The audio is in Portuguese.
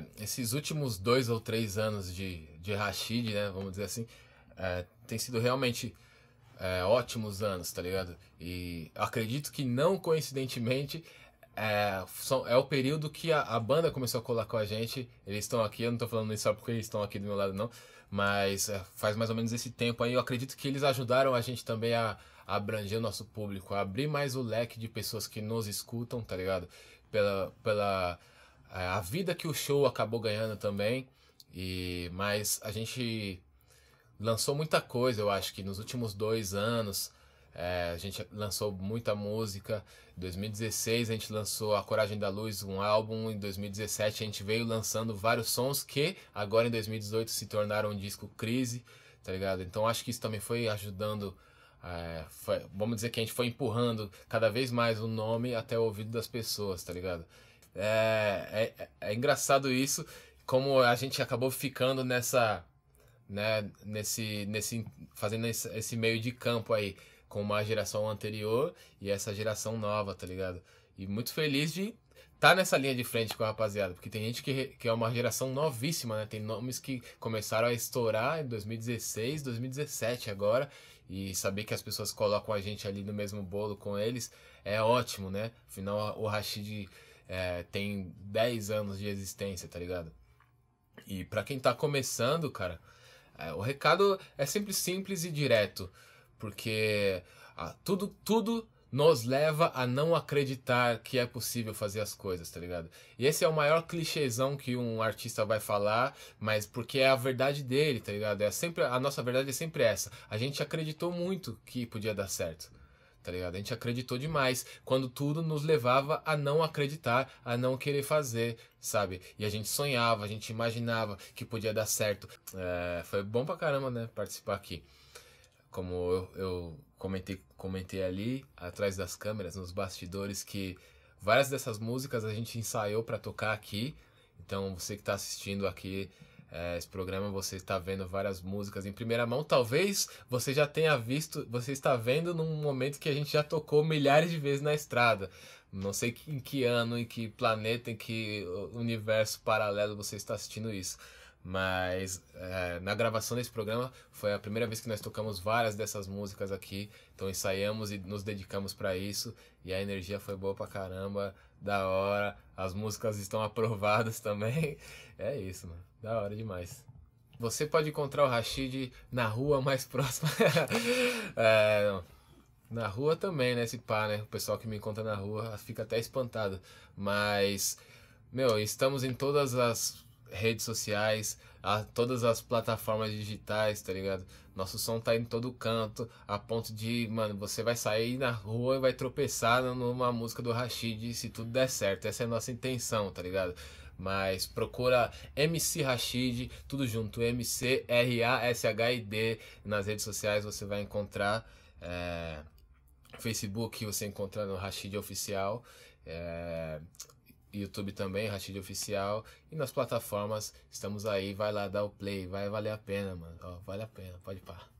É, esses últimos dois ou três anos de, de Rashid, né, vamos dizer assim, é, tem sido realmente é, ótimos anos, tá ligado? E acredito que não coincidentemente é, são, é o período que a, a, banda começou a colar com a gente. Eles estão aqui, eu não tô falando isso só porque eles estão aqui do meu lado, não. Mas é, faz mais ou menos esse tempo aí. Eu acredito que eles ajudaram a gente também a, a, abranger o nosso público, a abrir mais o leque de pessoas que nos escutam, tá ligado? Pela, pela é, a vida que o show acabou ganhando também. E mas a gente lançou muita coisa, eu acho que nos últimos dois anos é, a gente lançou muita música. Em 2016 a gente lançou A Coragem da Luz, um álbum. Em 2017 a gente veio lançando vários sons que agora em 2018 se tornaram um disco crise, tá ligado? Então acho que isso também foi ajudando. É, foi, vamos dizer que a gente foi empurrando cada vez mais o nome até o ouvido das pessoas, tá ligado? É, é, é engraçado isso, como a gente acabou ficando nessa. Né, nesse, nesse, fazendo esse, esse meio de campo aí com uma geração anterior e essa geração nova, tá ligado? E muito feliz de tá nessa linha de frente com a rapaziada, porque tem gente que, que é uma geração novíssima, né? Tem nomes que começaram a estourar em 2016, 2017 agora, e saber que as pessoas colocam a gente ali no mesmo bolo com eles é ótimo, né? Afinal, o Rashid é, tem 10 anos de existência, tá ligado? E para quem tá começando, cara, é, o recado é sempre simples e direto, porque ah, tudo, tudo nos leva a não acreditar que é possível fazer as coisas, tá ligado? E esse é o maior clichêzão que um artista vai falar, mas porque é a verdade dele, tá ligado? É sempre a nossa verdade é sempre essa. A gente acreditou muito que podia dar certo tá ligado? A gente acreditou demais quando tudo nos levava a não acreditar, a não querer fazer, sabe? E a gente sonhava, a gente imaginava que podia dar certo. É, foi bom pra caramba, né? Participar aqui. Como eu, eu comentei, comentei ali, atrás das câmeras, nos bastidores, que várias dessas músicas a gente ensaiou para tocar aqui. Então você que tá assistindo aqui é, esse programa você está vendo várias músicas em primeira mão. Talvez você já tenha visto, você está vendo num momento que a gente já tocou milhares de vezes na estrada. Não sei em que ano, em que planeta, em que uh, universo paralelo você está assistindo isso. Mas é, na gravação desse programa foi a primeira vez que nós tocamos várias dessas músicas aqui. Então ensaiamos e nos dedicamos para isso. E a energia foi boa pra caramba, da hora. As músicas estão aprovadas também. É isso, mano. Da hora demais. Você pode encontrar o Rashid na rua mais próxima. é, na rua também, né? Esse pá, né? O pessoal que me encontra na rua fica até espantado. Mas, meu, estamos em todas as redes sociais, a todas as plataformas digitais, tá ligado? Nosso som tá em todo canto, a ponto de, mano, você vai sair na rua e vai tropeçar numa música do Rashid se tudo der certo. Essa é a nossa intenção, tá ligado? Mas procura MC Rashid, tudo junto, MC R-A-S-H-I-D nas redes sociais você vai encontrar. É... Facebook você encontra no Rashid Oficial. É... YouTube também, Rashid Oficial. E nas plataformas, estamos aí. Vai lá dar o play, vai valer a pena, mano. Ó, vale a pena, pode pá.